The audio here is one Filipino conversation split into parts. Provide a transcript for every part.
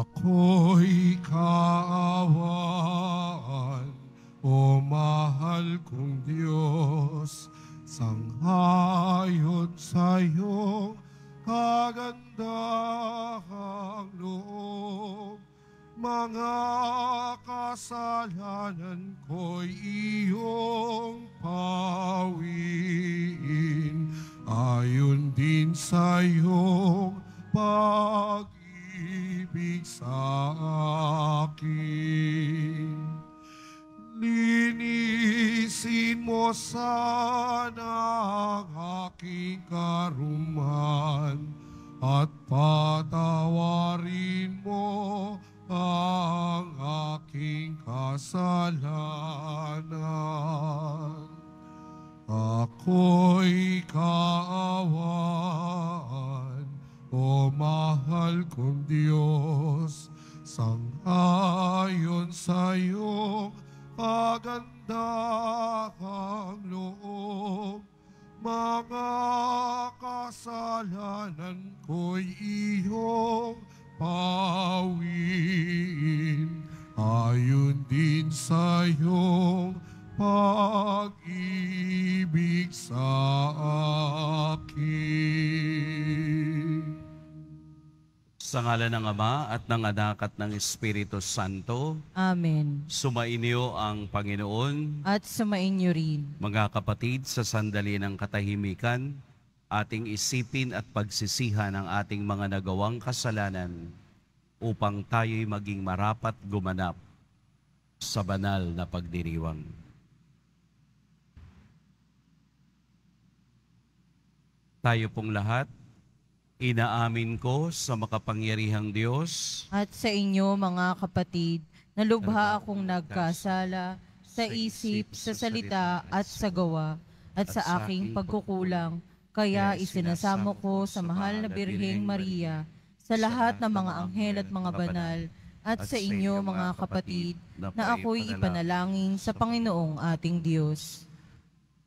Ako'y kaawaan, o mahal kong Diyos, sanghayot sa'yo, kagandahang loob. Mga kasalanan ko'y iyong pawiin, ayon din sa'yong pag pag-ibig sa akin. Linisin mo sana ang aking karuman at patawarin mo ang aking kasalanan. Ako'y kaawaan o mahal kong Diyos, sangayon sa iyong pagandahang loob. Mga kasalanan ko'y iyong pawiin, ayon din sa iyong pag-ibig sa akin. Sa ngala ng Ama at ng Anak at ng Espiritu Santo. Amen. Sumainyo ang Panginoon. At sumainyo rin. Mga kapatid, sa sandali ng katahimikan, ating isipin at pagsisihan ang ating mga nagawang kasalanan upang tayo'y maging marapat gumanap sa banal na pagdiriwang. Tayo pong lahat, inaamin ko sa makapangyarihang Diyos at sa inyo mga kapatid, na akong nagkasala sa isip, sa salita at sa gawa at sa aking pagkukulang, kaya isinasamo ko sa mahal na Birheng Maria, sa lahat ng mga anghel at mga banal, at sa inyo mga kapatid, na ako'y ipanalangin sa Panginoong ating Diyos.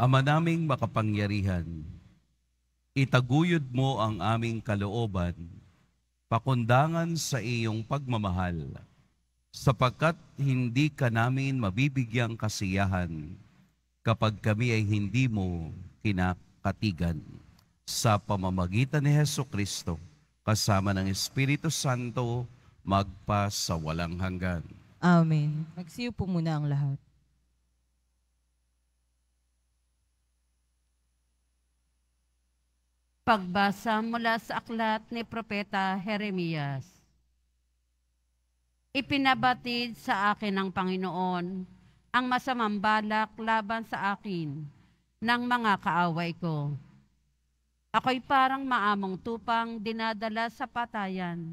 Ama naming makapangyarihan, itaguyod mo ang aming kalooban, pakundangan sa iyong pagmamahal, sapagkat hindi ka namin mabibigyang kasiyahan kapag kami ay hindi mo kinakatigan. Sa pamamagitan ni Heso Kristo, kasama ng Espiritu Santo, magpa sa walang hanggan. Amen. Magsiyo po muna ang lahat. Pagbasa mula sa aklat ni Propeta Jeremias. Ipinabatid sa akin ng Panginoon ang masamang balak laban sa akin ng mga kaaway ko. Ako'y parang maamong tupang dinadala sa patayan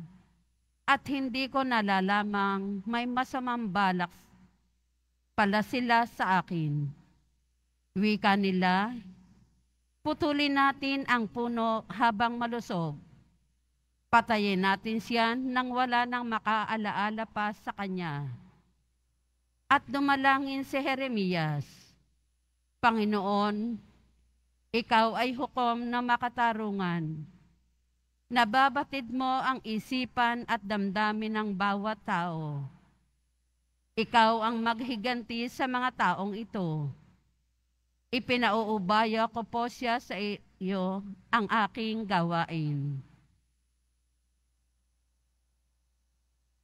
at hindi ko nalalamang may masamang balak pala sila sa akin. Wika nila, Putulin natin ang puno habang malusog. Patayin natin siya nang wala nang makaalaala pa sa kanya. At dumalangin si Jeremias, Panginoon, ikaw ay hukom na makatarungan. Nababatid mo ang isipan at damdamin ng bawat tao. Ikaw ang maghiganti sa mga taong ito Ipinauubaya ko po siya sa iyo ang aking gawain.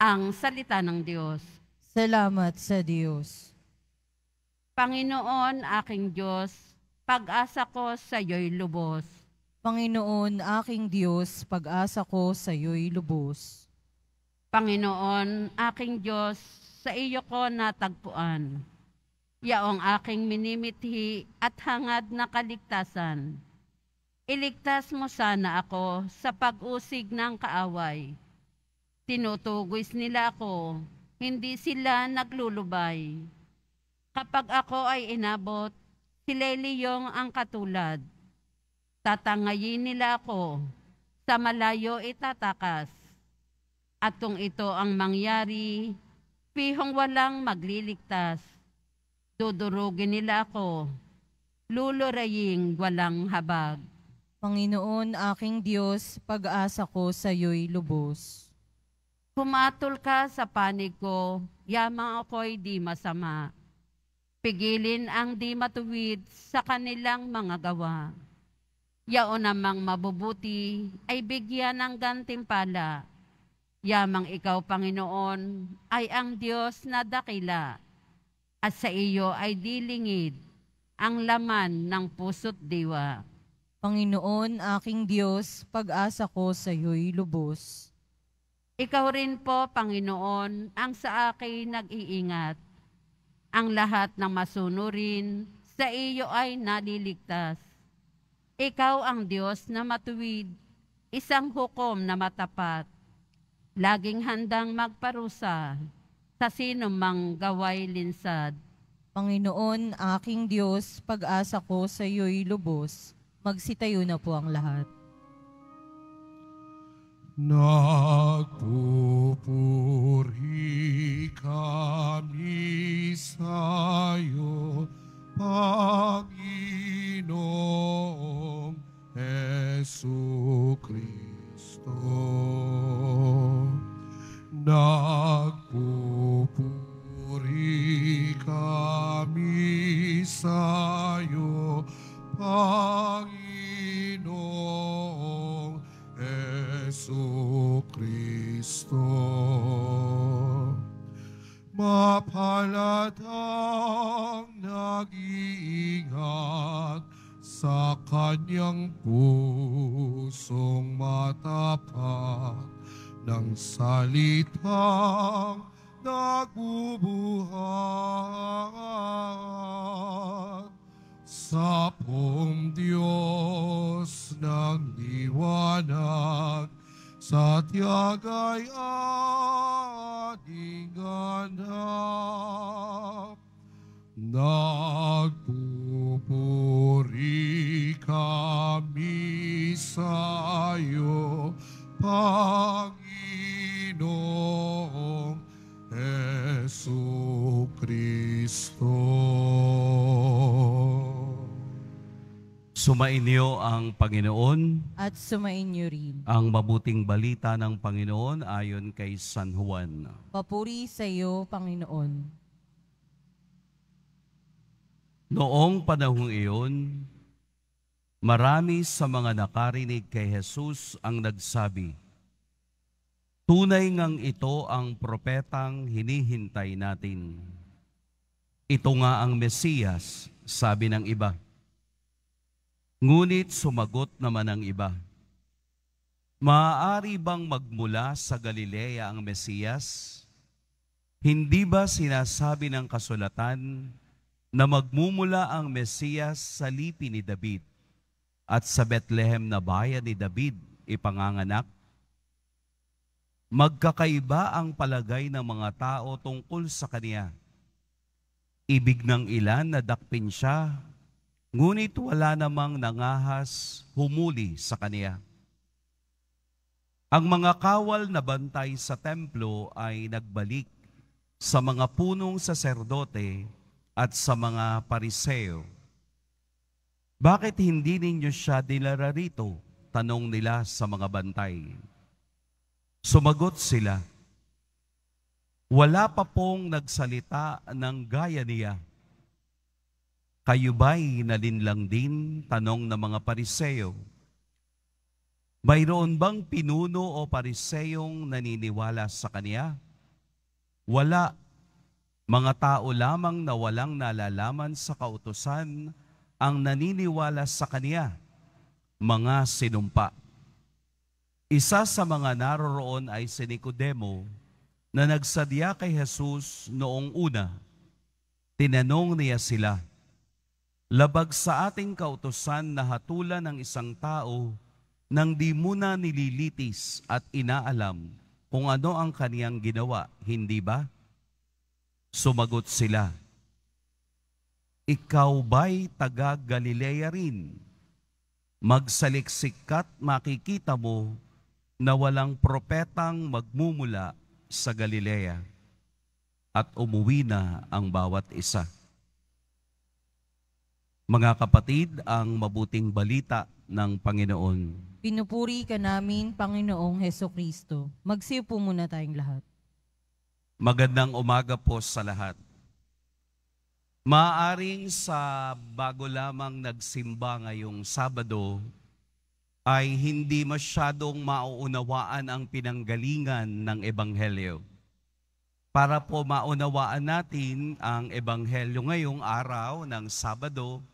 Ang salita ng Diyos. Salamat sa Diyos. Panginoon, aking Diyos, pag-asa ko sa iyo'y lubos. Panginoon, aking Diyos, pag-asa ko sa iyo'y lubos. Panginoon, aking Diyos, sa iyo ko natagpuan yaong aking minimithi at hangad na kaligtasan. Iligtas mo sana ako sa pag-usig ng kaaway. Tinutugis nila ako, hindi sila naglulubay. Kapag ako ay inabot, sila'y liyong ang katulad. Tatangayin nila ako, sa malayo itatakas. At kung ito ang mangyari, pihong walang magliligtas Dudurugin nila ako, luluraying walang habag. Panginoon aking Diyos, pag-asa ko sa iyo'y lubos. Kumatol ka sa panig ko, yamang ako'y di masama. Pigilin ang di matuwid sa kanilang mga gawa. Yaon namang mabubuti ay bigyan ng gantimpala. Yamang ikaw, Panginoon, ay ang Diyos na dakila at sa iyo ay dilingid ang laman ng puso't diwa. Panginoon, aking Diyos, pag-asa ko sa iyo'y lubos. Ikaw rin po, Panginoon, ang sa akin nag-iingat. Ang lahat ng masunurin sa iyo ay naliligtas. Ikaw ang Diyos na matuwid, isang hukom na matapat, laging handang magparusa sa sino mang gaway linsad. Panginoon, aking Diyos, pag-asa ko sa iyo'y lubos. Magsitayo na po ang lahat. Nagpupuri kami sa iyo, Panginoong Jesu Kristo. Nagpupuri kami sa'yo, Panginoong Yesu Kristo. Mapalatang nag-iingat sa kanyang pusong matapat ng salitang nagbubuhat sa pong Diyos ng liwanag sa tiyagay ating ganap Nagpupuri kami sa'yo, Panginoon. Kristo. Sumainyo ang Panginoon at sumainyo rin ang mabuting balita ng Panginoon ayon kay San Juan. Papuri sa iyo, Panginoon. Noong panahong iyon, marami sa mga nakarinig kay Jesus ang nagsabi, Tunay ngang ito ang propetang hinihintay natin. Ito nga ang Mesiyas, sabi ng iba. Ngunit sumagot naman ang iba. Maaari bang magmula sa Galilea ang Mesiyas? Hindi ba sinasabi ng kasulatan na magmumula ang Mesiyas sa lipi ni David at sa Bethlehem na bayan ni David ipanganganak? Magkakaiba ang palagay ng mga tao tungkol sa Kanya Ibig ng ilan, nadakpin siya, ngunit wala namang nangahas humuli sa kaniya. Ang mga kawal na bantay sa templo ay nagbalik sa mga punong saserdote at sa mga pariseo. Bakit hindi ninyo siya dilararito? Tanong nila sa mga bantay. Sumagot sila, wala pa pong nagsalita ng gaya niya. Kayo ba'y nalinlang din? Tanong ng mga pariseyo. Mayroon bang pinuno o pariseyong naniniwala sa kanya? Wala. Mga tao lamang na walang nalalaman sa kautosan ang naniniwala sa kanya, mga sinumpa. Isa sa mga naroroon ay si Nicodemo, na nagsadya kay Jesus noong una, tinanong niya sila, Labag sa ating kautosan na hatulan ng isang tao nang di muna nililitis at inaalam kung ano ang kaniyang ginawa, hindi ba? Sumagot sila, Ikaw ba'y taga Galilea rin? Magsaliksik ka't makikita mo na walang propetang magmumula sa Galilea at umuwi na ang bawat isa. Mga kapatid, ang mabuting balita ng Panginoon. Pinupuri ka namin, Panginoong Heso Kristo. Magsiupo muna tayong lahat. Magandang umaga po sa lahat. Maaring sa bago lamang nagsimba ngayong Sabado, ay hindi masyadong mauunawaan ang pinanggalingan ng Ebanghelyo. Para po maunawaan natin ang Ebanghelyo ngayong araw ng Sabado,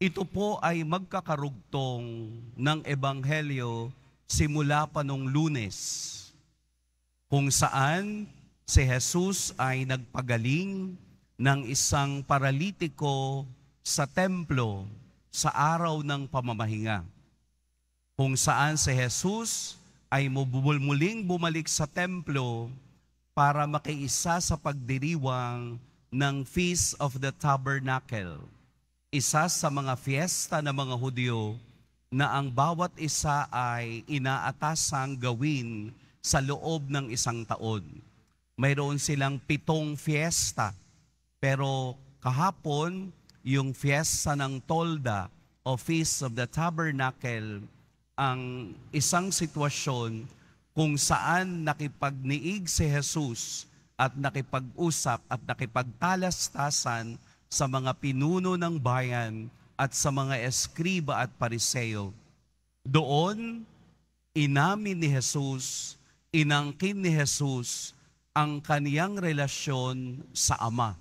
ito po ay magkakarugtong ng Ebanghelyo simula pa nung lunes, kung saan si Jesus ay nagpagaling ng isang paralitiko sa templo sa araw ng pamamahinga kung saan si Jesus ay muling bumalik sa templo para makiisa sa pagdiriwang ng Feast of the Tabernacle, isa sa mga fiesta ng mga Hudyo na ang bawat isa ay inaatasang gawin sa loob ng isang taon. Mayroon silang pitong fiesta, pero kahapon, yung fiesta ng Tolda o Feast of the Tabernacle ang isang sitwasyon kung saan nakipagniig si Jesus at nakipag-usap at nakipagtalastasan sa mga pinuno ng bayan at sa mga eskriba at pariseo. Doon, inamin ni Jesus, inangkin ni Jesus ang kaniyang relasyon sa Ama.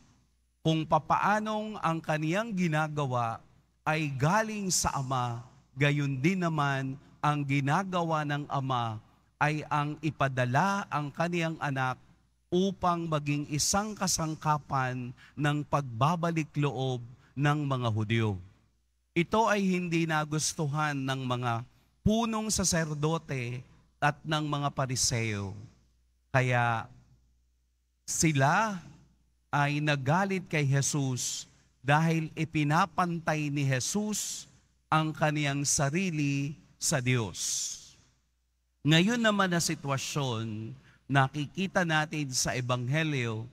Kung papaanong ang kaniyang ginagawa ay galing sa Ama gayon din naman ang ginagawa ng ama ay ang ipadala ang kaniyang anak upang maging isang kasangkapan ng pagbabalik loob ng mga Hudyo. Ito ay hindi nagustuhan ng mga punong saserdote at ng mga pariseo. Kaya sila ay nagalit kay Jesus dahil ipinapantay ni Jesus ang kaniyang sarili sa Diyos. Ngayon naman na sitwasyon, nakikita natin sa Ebanghelyo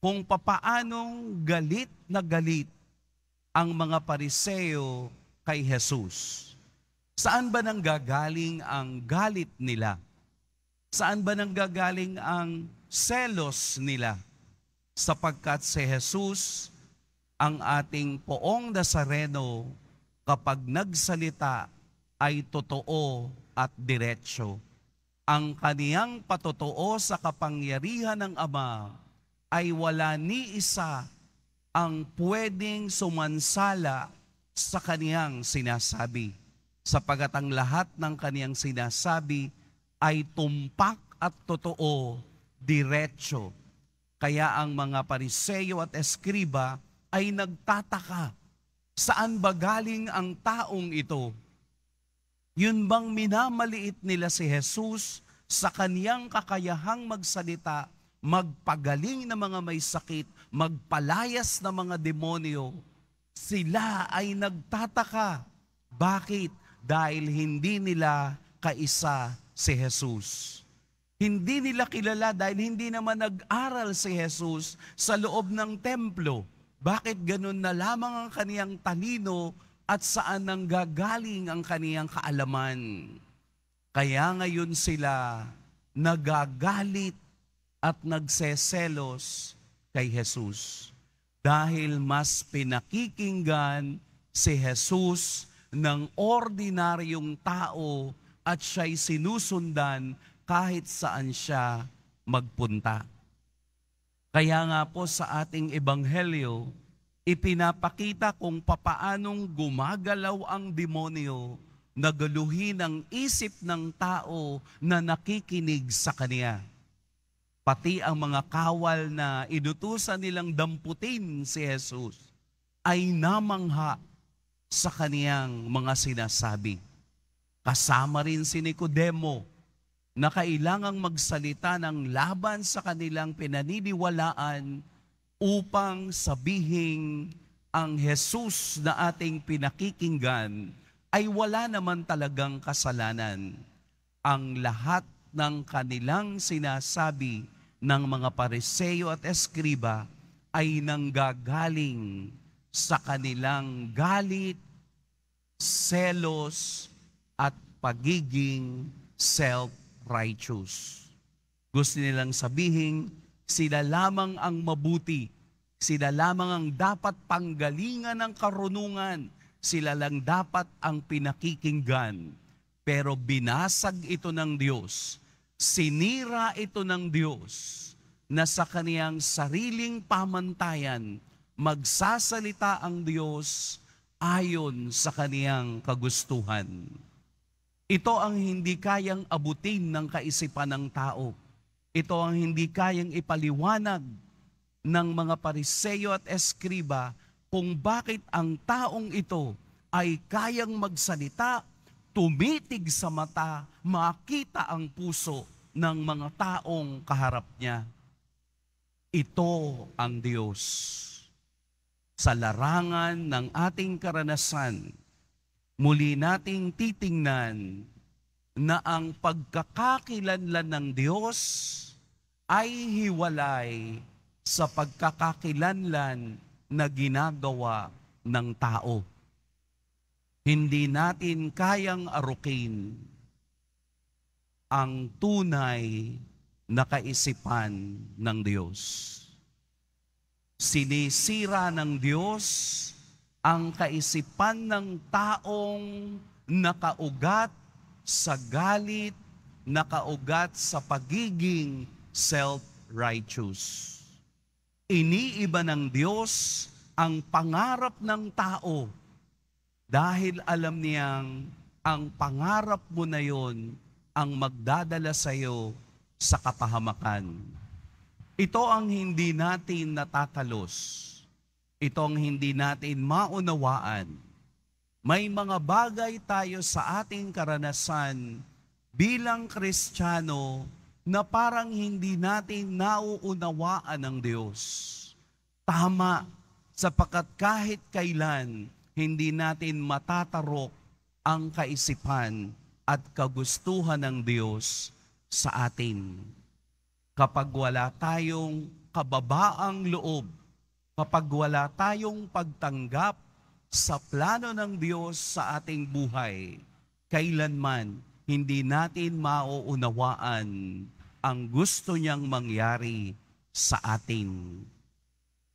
kung papaanong galit na galit ang mga pariseo kay Jesus. Saan ba nang gagaling ang galit nila? Saan ba nang gagaling ang selos nila? Sapagkat si Jesus, ang ating poong Nazareno, kapag nagsalita ay totoo at diretsyo. Ang kaniyang patotoo sa kapangyarihan ng Ama ay wala ni isa ang pwedeng sumansala sa kaniyang sinasabi. Sapagat ang lahat ng kaniyang sinasabi ay tumpak at totoo, diretsyo. Kaya ang mga pariseyo at eskriba ay nagtataka Saan ba galing ang taong ito? Yun bang minamaliit nila si Jesus sa kaniyang kakayahang magsalita, magpagaling ng mga may sakit, magpalayas ng mga demonyo? Sila ay nagtataka. Bakit? Dahil hindi nila kaisa si Jesus. Hindi nila kilala dahil hindi naman nag-aral si Jesus sa loob ng templo bakit ganun na lamang ang kaniyang talino at saan nang gagaling ang kaniyang kaalaman? Kaya ngayon sila nagagalit at nagseselos kay Jesus dahil mas pinakikinggan si Jesus ng ordinaryong tao at siya'y sinusundan kahit saan siya magpunta. Kaya nga po sa ating ebanghelyo, ipinapakita kung papaanong gumagalaw ang demonyo na galuhin ang isip ng tao na nakikinig sa kanya. Pati ang mga kawal na inutusan nilang damputin si Jesus ay namangha sa kaniyang mga sinasabi. Kasama rin si Nicodemo na kailangang magsalita ng laban sa kanilang pinaniniwalaan upang sabihing ang Jesus na ating pinakikinggan ay wala naman talagang kasalanan. Ang lahat ng kanilang sinasabi ng mga pareseyo at eskriba ay nanggagaling sa kanilang galit, selos, at pagiging self righteous. Gusto nilang sabihin, sila lamang ang mabuti. Sila lamang ang dapat panggalingan ng karunungan. Sila lang dapat ang pinakikinggan. Pero binasag ito ng Diyos. Sinira ito ng Diyos na sa kaniyang sariling pamantayan magsasalita ang Diyos ayon sa kaniyang kagustuhan. Ito ang hindi kayang abutin ng kaisipan ng tao. Ito ang hindi kayang ipaliwanag ng mga pariseyo at eskriba kung bakit ang taong ito ay kayang magsalita, tumitig sa mata, makita ang puso ng mga taong kaharap niya. Ito ang Diyos. Sa larangan ng ating karanasan, muli nating titingnan na ang pagkakakilanlan ng Diyos ay hiwalay sa pagkakakilanlan na ginagawa ng tao. Hindi natin kayang arukin ang tunay na kaisipan ng Diyos. Sinisira ng Diyos ang kaisipan ng taong nakaugat sa galit, nakaugat sa pagiging self-righteous. Iniiba ng Diyos ang pangarap ng tao dahil alam niyang ang pangarap mo na yon ang magdadala sa iyo sa kapahamakan. Ito ang hindi natin natatalos itong hindi natin maunawaan. May mga bagay tayo sa ating karanasan bilang Kristiyano na parang hindi natin nauunawaan ng Diyos. Tama, sapakat kahit kailan hindi natin matatarok ang kaisipan at kagustuhan ng Diyos sa atin. Kapag wala tayong kababaang loob kapag wala tayong pagtanggap sa plano ng Diyos sa ating buhay, kailanman hindi natin mauunawaan ang gusto niyang mangyari sa atin.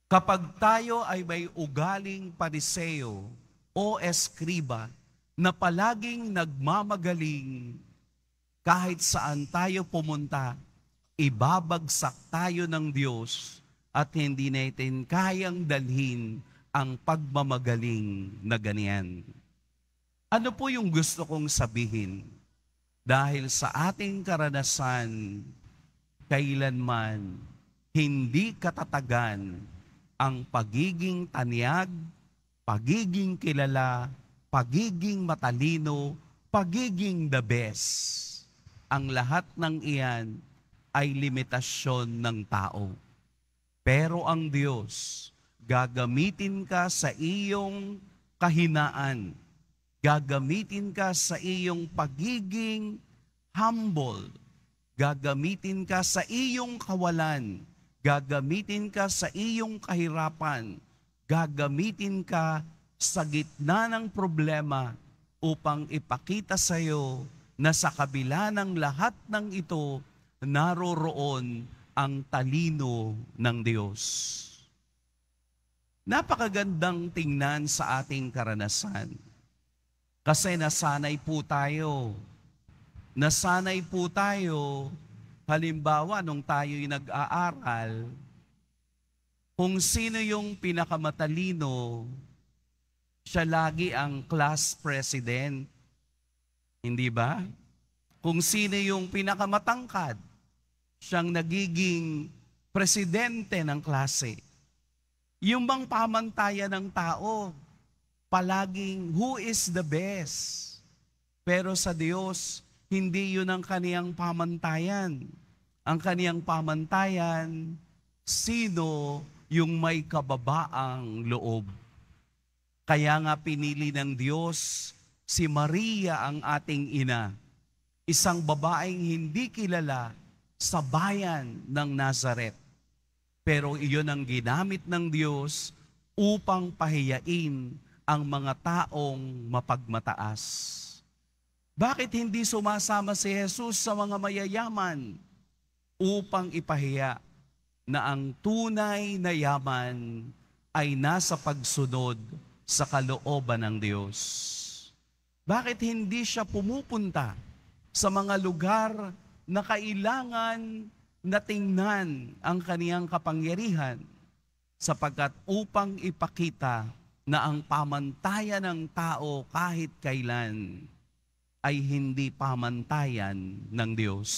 Kapag tayo ay may ugaling pariseo o eskriba na palaging nagmamagaling kahit saan tayo pumunta, ibabagsak tayo ng Diyos at hindi natin kayang dalhin ang pagmamagaling na ganyan. Ano po yung gusto kong sabihin? Dahil sa ating karanasan, kailanman hindi katatagan ang pagiging taniyag, pagiging kilala, pagiging matalino, pagiging the best. Ang lahat ng iyan ay limitasyon ng tao. Pero ang Diyos, gagamitin ka sa iyong kahinaan. Gagamitin ka sa iyong pagiging humble. Gagamitin ka sa iyong kawalan. Gagamitin ka sa iyong kahirapan. Gagamitin ka sa gitna ng problema upang ipakita sa iyo na sa kabila ng lahat ng ito, naroroon ang talino ng Diyos. Napakagandang tingnan sa ating karanasan. Kasi nasanay po tayo. Nasanay po tayo, halimbawa, nung tayo'y nag-aaral, kung sino yung pinakamatalino, siya lagi ang class president. Hindi ba? Kung sino yung pinakamatangkad, siyang nagiging presidente ng klase. Yung bang pamantayan ng tao, palaging who is the best? Pero sa Diyos, hindi yun ang kaniyang pamantayan. Ang kaniyang pamantayan, sino yung may kababaang loob. Kaya nga pinili ng Diyos si Maria ang ating ina, isang babaeng hindi kilala sa bayan ng Nazareth. Pero iyon ang ginamit ng Diyos upang pahiyain ang mga taong mapagmataas. Bakit hindi sumasama si Jesus sa mga mayayaman upang ipahiya na ang tunay na yaman ay nasa pagsunod sa kalooban ng Diyos? Bakit hindi siya pumupunta sa mga lugar na kailangan na tingnan ang kaniyang kapangyarihan sapagkat upang ipakita na ang pamantayan ng tao kahit kailan ay hindi pamantayan ng Diyos.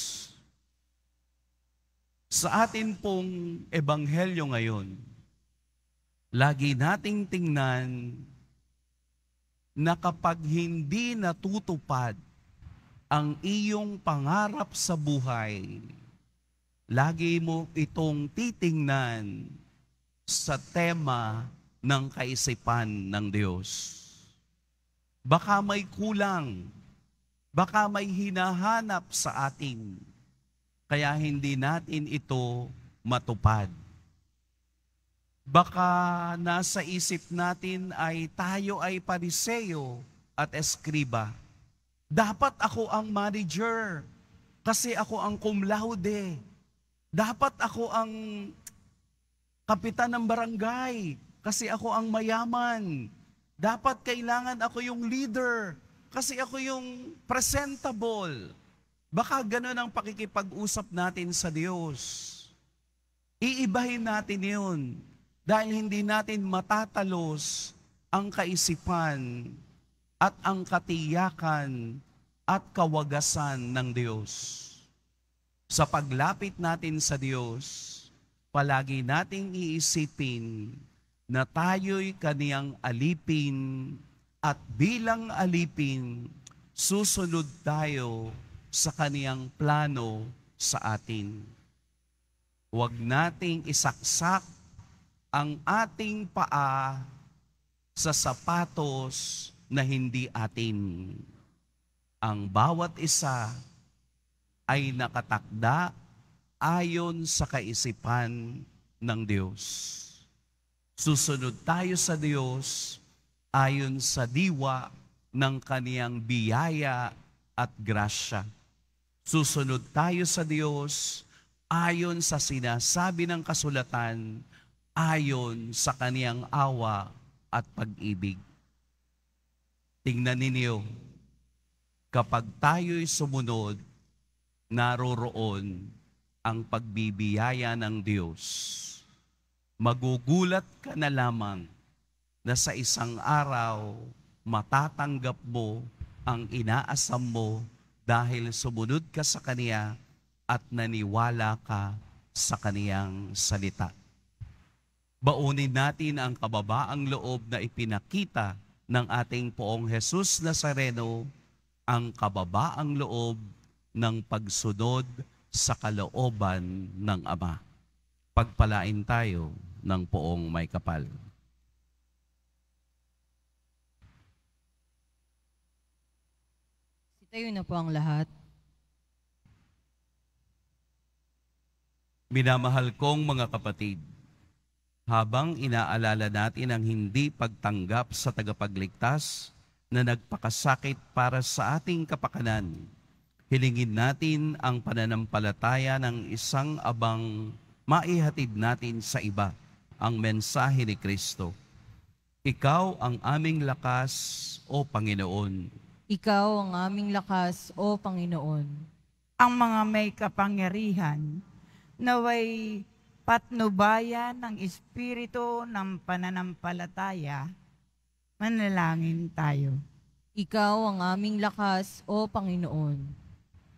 Sa atin pong ebanghelyo ngayon, lagi nating tingnan na kapag hindi natutupad ang iyong pangarap sa buhay, lagi mo itong titingnan sa tema ng kaisipan ng Diyos. Baka may kulang, baka may hinahanap sa atin, kaya hindi natin ito matupad. Baka nasa isip natin ay tayo ay pariseyo at eskriba dapat ako ang manager. Kasi ako ang cum laude. Dapat ako ang kapitan ng barangay. Kasi ako ang mayaman. Dapat kailangan ako yung leader. Kasi ako yung presentable. Baka ganun ang pakikipag-usap natin sa Diyos. Iibahin natin yun dahil hindi natin matatalos ang kaisipan at ang katiyakan at kawagasan ng Diyos. Sa paglapit natin sa Diyos, palagi nating iisipin na tayo'y kaniyang alipin at bilang alipin, susunod tayo sa kaniyang plano sa atin. Huwag nating isaksak ang ating paa sa sapatos na hindi atin. Ang bawat isa ay nakatakda ayon sa kaisipan ng Diyos. Susunod tayo sa Diyos ayon sa diwa ng kaniyang biyaya at grasya. Susunod tayo sa Diyos ayon sa sinasabi ng kasulatan, ayon sa kaniyang awa at pag-ibig. Tingnan ninyo, kapag tayo'y sumunod, naroroon ang pagbibiyaya ng Diyos. Magugulat ka na lamang na sa isang araw matatanggap mo ang inaasam mo dahil sumunod ka sa Kaniya at naniwala ka sa Kaniyang salita. Baunin natin ang kababaang loob na ipinakita ng ating poong Jesus Nazareno ang kababaang loob ng pagsunod sa kalooban ng Ama. Pagpalain tayo ng poong may kapal. Sitayo na po ang lahat. Minamahal kong mga kapatid, habang inaalala natin ang hindi pagtanggap sa tagapagligtas na nagpakasakit para sa ating kapakanan. Hilingin natin ang pananampalataya ng isang abang maihatid natin sa iba ang mensahe ni Kristo. Ikaw ang aming lakas, O Panginoon. Ikaw ang aming lakas, O Panginoon. Ang mga may kapangyarihan naway patnubayan ng Espiritu ng pananampalataya, manalangin tayo. Ikaw ang aming lakas, O Panginoon.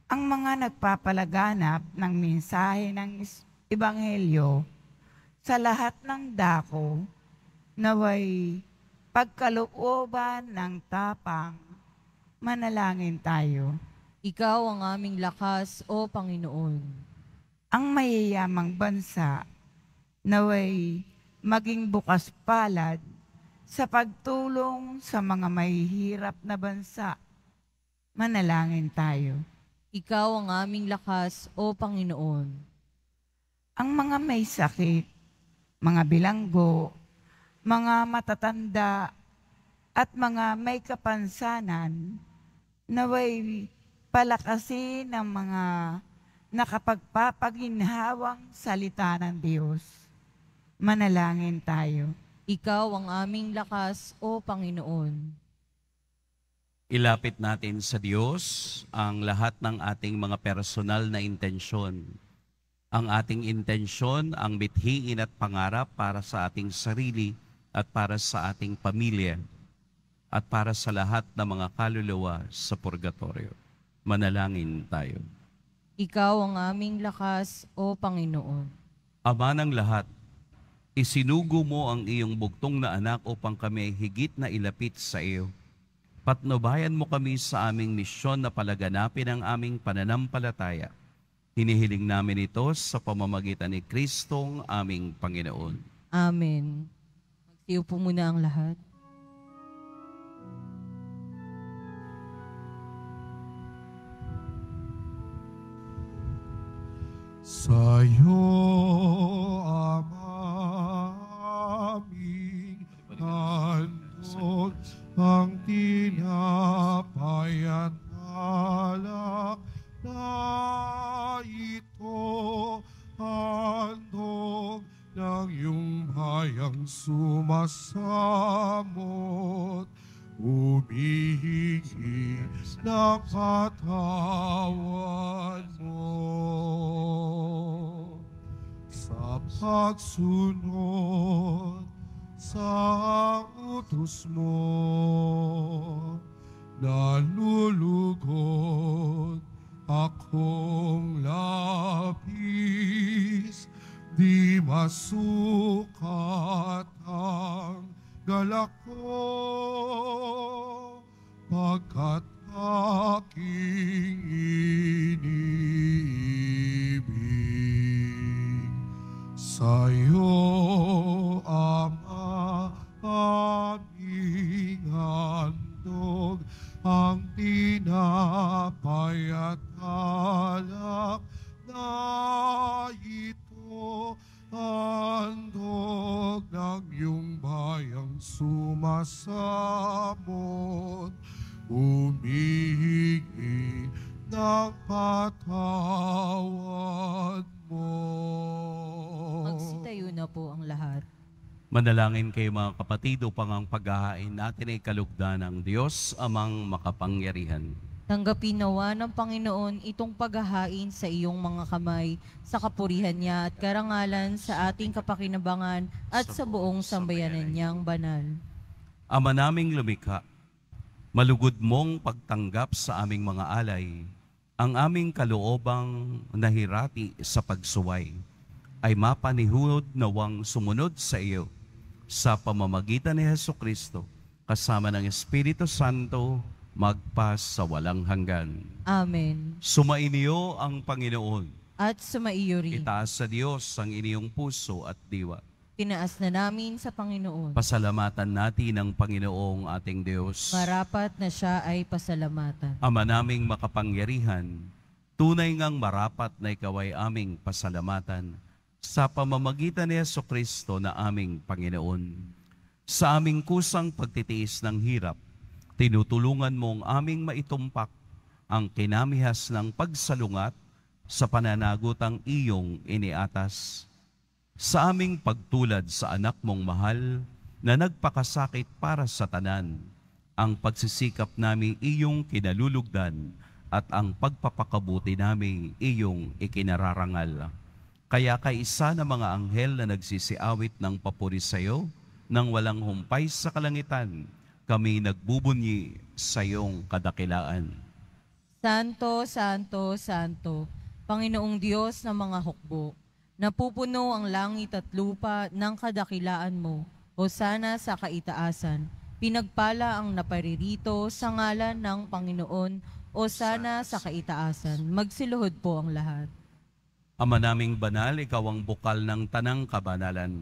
Ang mga nagpapalaganap ng mensahe ng Ebanghelyo sa lahat ng dako naway pagkalooban ng tapang manalangin tayo. Ikaw ang aming lakas, O Panginoon ang mayayamang bansa naway maging bukas palad sa pagtulong sa mga mahihirap na bansa. Manalangin tayo. Ikaw ang aming lakas, O Panginoon. Ang mga may sakit, mga bilanggo, mga matatanda, at mga may kapansanan, naway palakasin ng mga nakapagpapaginhawang salita ng Diyos. Manalangin tayo. Ikaw ang aming lakas, O Panginoon. Ilapit natin sa Diyos ang lahat ng ating mga personal na intensyon. Ang ating intensyon, ang bithiin at pangarap para sa ating sarili at para sa ating pamilya at para sa lahat ng mga kaluluwa sa purgatorio. Manalangin tayo. Ikaw ang aming lakas, O Panginoon. Ama ng lahat, isinugo mo ang iyong bugtong na anak upang kami higit na ilapit sa iyo. Patnubayan mo kami sa aming misyon na palaganapin ang aming pananampalataya. Hinihiling namin ito sa pamamagitan ni Kristong aming Panginoon. Amen. Magtiyo po muna ang lahat. Sa'yo, Ama, ang tinapay at alak na ito handog ng iyong bayang sumasamot humihingi ng katawan mo sa pagsunod sa utos mo nalulugod akong lapis di masukat ang galak ko pagkat aking iniibig sa'yo, Ama, aming handog ang tinapay at alak na ito Handog ng iyong bayang sumasabot, umihingi ng patawad mo. Magsitayo na po ang lahat. Manalangin kayo mga kapatid upang ang paghahain natin ay kalugdan ng Diyos amang makapangyarihan. Tanggapin nawa ng Panginoon itong paghahain sa iyong mga kamay, sa kapurihan niya at karangalan sa ating kapakinabangan at sa buong sambayanan niyang banal. Ama naming lumikha, malugod mong pagtanggap sa aming mga alay, ang aming kaloobang nahirati sa pagsuway ay mapanihunod nawang sumunod sa iyo sa pamamagitan ni Heso Kristo kasama ng Espiritu Santo magpas sa walang hanggan. Amen. Sumainyo ang Panginoon. At sumaiyo rin. Itaas sa Diyos ang iniyong puso at diwa. Tinaas na namin sa Panginoon. Pasalamatan natin ang Panginoong ating Diyos. Marapat na siya ay pasalamatan. Ama naming makapangyarihan, tunay ngang marapat na ikaw ay aming pasalamatan sa pamamagitan ni Yeso Kristo na aming Panginoon. Sa aming kusang pagtitiis ng hirap, Tinutulungan mo ang aming maitumpak ang kinamihas ng pagsalungat sa pananagotang iyong iniatas. Sa aming pagtulad sa anak mong mahal na nagpakasakit para sa tanan, ang pagsisikap namin iyong kinalulugdan at ang pagpapakabuti namin iyong ikinararangal. Kaya kaisa ng mga anghel na nagsisiawit ng papuri sa iyo, nang walang humpay sa kalangitan, kami nagbubunyi sa iyong kadakilaan. Santo, Santo, Santo, Panginoong Diyos ng mga hukbo, napupuno ang langit at lupa ng kadakilaan mo, o sana sa kaitaasan. Pinagpala ang naparirito sa ngalan ng Panginoon, o sana sa kaitaasan. Magsiluhod po ang lahat. Ama naming banal, ikaw ang bukal ng tanang kabanalan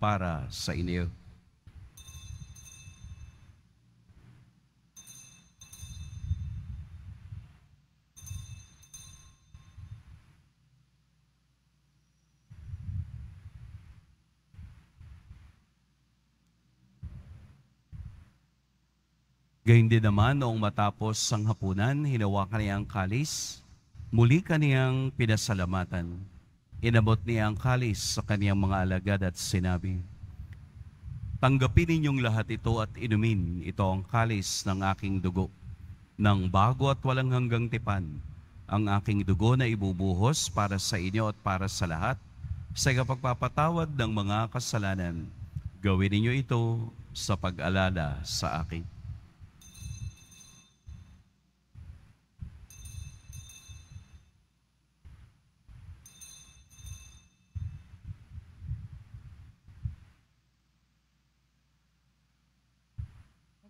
para sa inyo. Gayun din naman, noong matapos ang hapunan, hinawakan niya ang kalis, muli kaniyang pinasalamatan. Inabot niya ang kalis sa kaniyang mga alagad at sinabi, Tanggapin ninyong lahat ito at inumin ito ang kalis ng aking dugo, ng bago at walang hanggang tipan, ang aking dugo na ibubuhos para sa inyo at para sa lahat, sa kapagpapatawad ng mga kasalanan. Gawin ninyo ito sa pag-alala sa akin.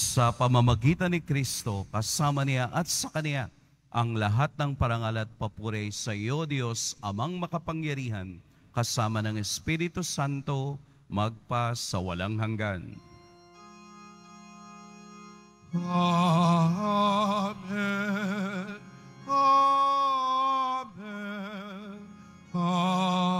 sa pamamagitan ni Kristo, kasama niya at sa Kaniya, ang lahat ng parangal at papuri sa iyo, Diyos, amang makapangyarihan, kasama ng Espiritu Santo, magpa sa walang hanggan. Amen. Amen. Amen.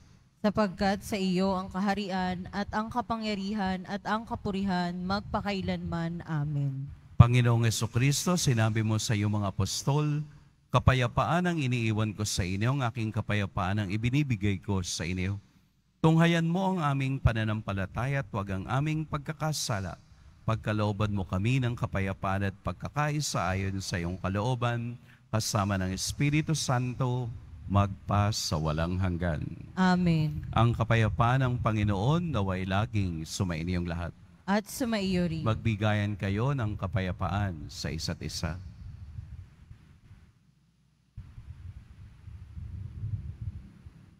sapagkat sa iyo ang kaharian at ang kapangyarihan at ang kapurihan magpakailanman. Amen. Panginoong Yeso Kristo, sinabi mo sa iyong mga apostol, Kapayapaan ang iniiwan ko sa inyo, ang aking kapayapaan ang ibinibigay ko sa inyo. Tunghayan mo ang aming pananampalataya at huwag ang aming pagkakasala. Pagkalooban mo kami ng kapayapaan at pagkakaisa ayon sa iyong kalooban, kasama ng Espiritu Santo, magpas sa walang hanggan. Amen. Ang kapayapaan ng Panginoon naway laging sumainiyong lahat. At sumaiyo rin. Magbigayan kayo ng kapayapaan sa isa't isa.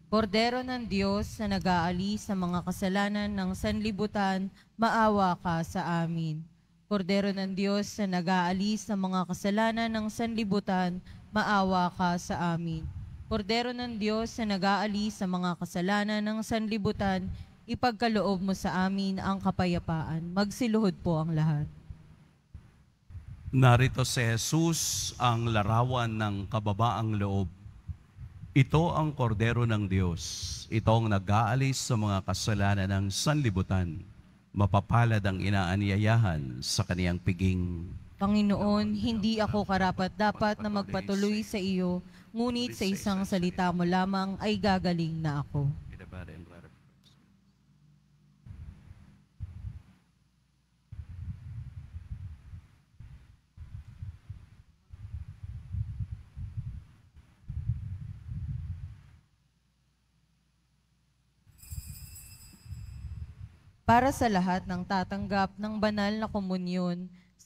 Kordero ng Diyos na nag-aalis sa mga kasalanan ng sanlibutan, maawa ka sa amin. Kordero ng Diyos na nag-aalis sa mga kasalanan ng sanlibutan, maawa ka sa amin. Kordero ng Diyos na nag-aalis sa mga kasalanan ng sanlibutan, ipagkaloob mo sa amin ang kapayapaan. Magsiluhod po ang lahat. Narito si Jesus ang larawan ng kababaang loob. Ito ang kordero ng Diyos. Ito ang nag-aalis sa mga kasalanan ng sanlibutan. Mapapalad ang inaaniyayahan sa kaniyang piging. Panginoon, hindi ako karapat dapat na magpatuloy sa iyo, Ngunit sa isang salita mo lamang ay gagaling na ako. para sa lahat ng tatanggap ng banal na komunyon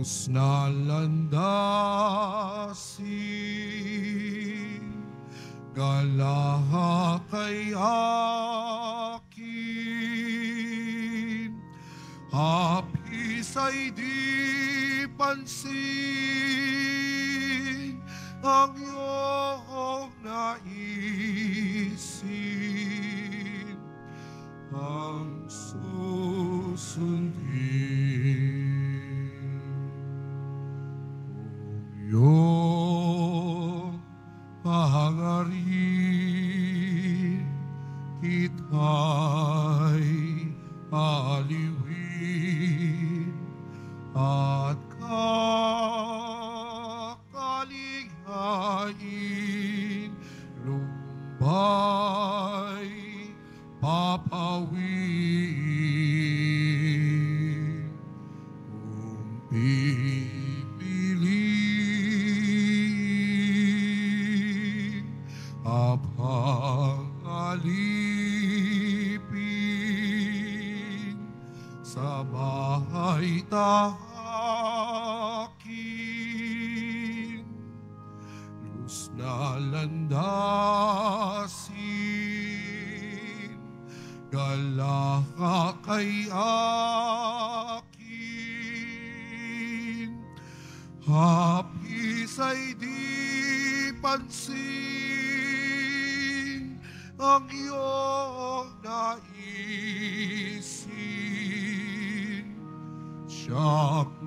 krus na sa bahay takin luz na landasin galaka kay akin hapis ay di pansin ang iyong shop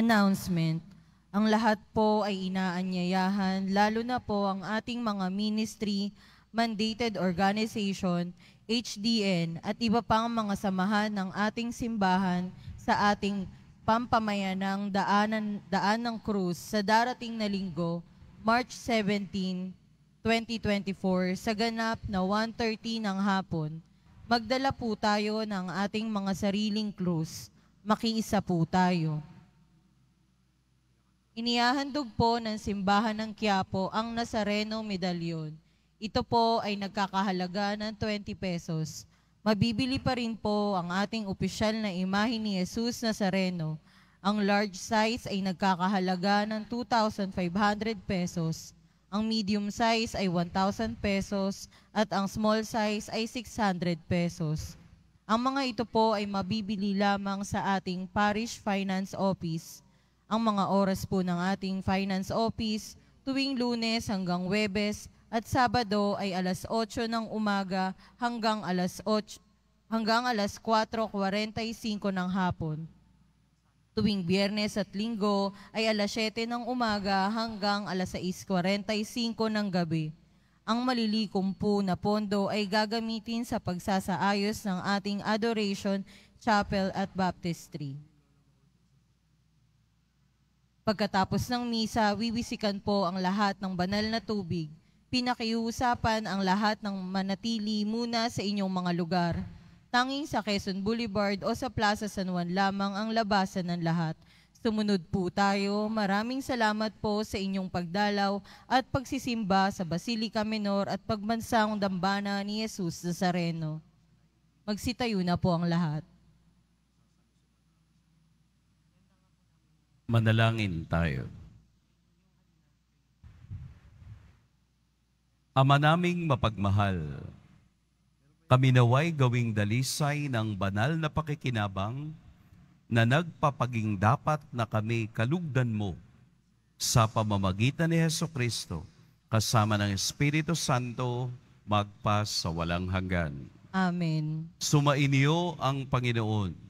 Announcement. Ang lahat po ay inaanyayahan, lalo na po ang ating mga ministry, mandated organization, HDN at iba pang mga samahan ng ating simbahan sa ating pampamayanang daanan, daan ng krus sa darating na linggo, March 17, 2024 sa ganap na 1.30 ng hapon, magdala po tayo ng ating mga sariling krus. Makiisa po tayo. Inihahandog po ng Simbahan ng Quiapo ang Nazareno Medallion. Ito po ay nagkakahalaga ng 20 pesos. Mabibili pa rin po ang ating opisyal na imahe ni Jesus Nazareno. Ang large size ay nagkakahalaga ng 2,500 pesos. Ang medium size ay 1,000 pesos at ang small size ay 600 pesos. Ang mga ito po ay mabibili lamang sa ating Parish Finance Office ang mga oras po ng ating finance office tuwing lunes hanggang webes at Sabado ay alas 8 ng umaga hanggang alas 8 hanggang alas 4:45 ng hapon. Tuwing Biyernes at Linggo ay alas 7 ng umaga hanggang alas 6:45 ng gabi. Ang malilikom po na pondo ay gagamitin sa pagsasaayos ng ating adoration, chapel at baptistry. Pagkatapos ng misa, wiwisikan po ang lahat ng banal na tubig. Pinakiusapan ang lahat ng manatili muna sa inyong mga lugar. Tanging sa Quezon Boulevard o sa Plaza San Juan lamang ang labasan ng lahat. Sumunod po tayo. Maraming salamat po sa inyong pagdalaw at pagsisimba sa Basilica Menor at pagbansang dambana ni Jesus Nazareno. Magsitayo na po ang lahat. Manalangin tayo. Ama naming mapagmahal, kami naway gawing dalisay ng banal na pakikinabang na nagpapaging dapat na kami kalugdan mo sa pamamagitan ni Heso Kristo kasama ng Espiritu Santo magpas sa walang hanggan. Amen. Sumainyo ang Panginoon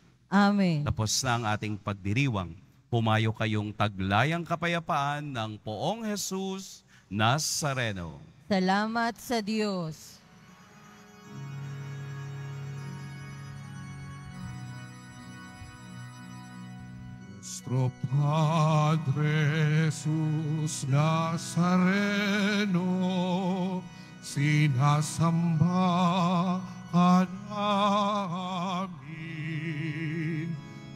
Amen. Tapos na ang ating pagdiriwang. Pumayo kayong taglayang kapayapaan ng poong Jesus Nazareno. Salamat sa Diyos. Nuestro Padre Jesus Nazareno, sinasamba ka namin.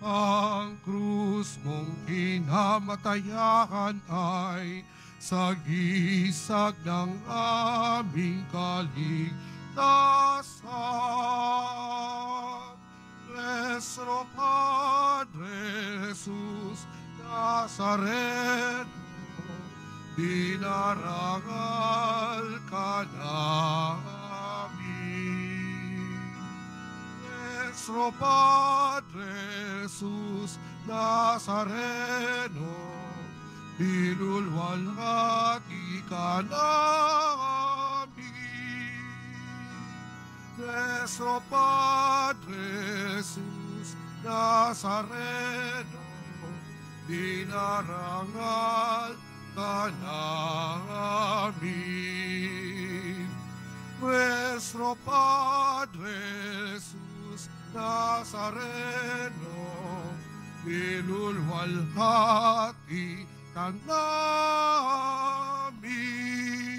ang krus mong pinamatayan ay sagisag ng aming kaligtasan. Nuestro Padre Jesus Nazareno, dinarangal ka namin. Nuestro Padre Jesús Nazareno, pinulwal hati ka namin. Nuestro Padre Jesús Nazareno, dinarangal ka namin. Nuestro Padre Jesús Nazareno, pinulwalhati ka namin.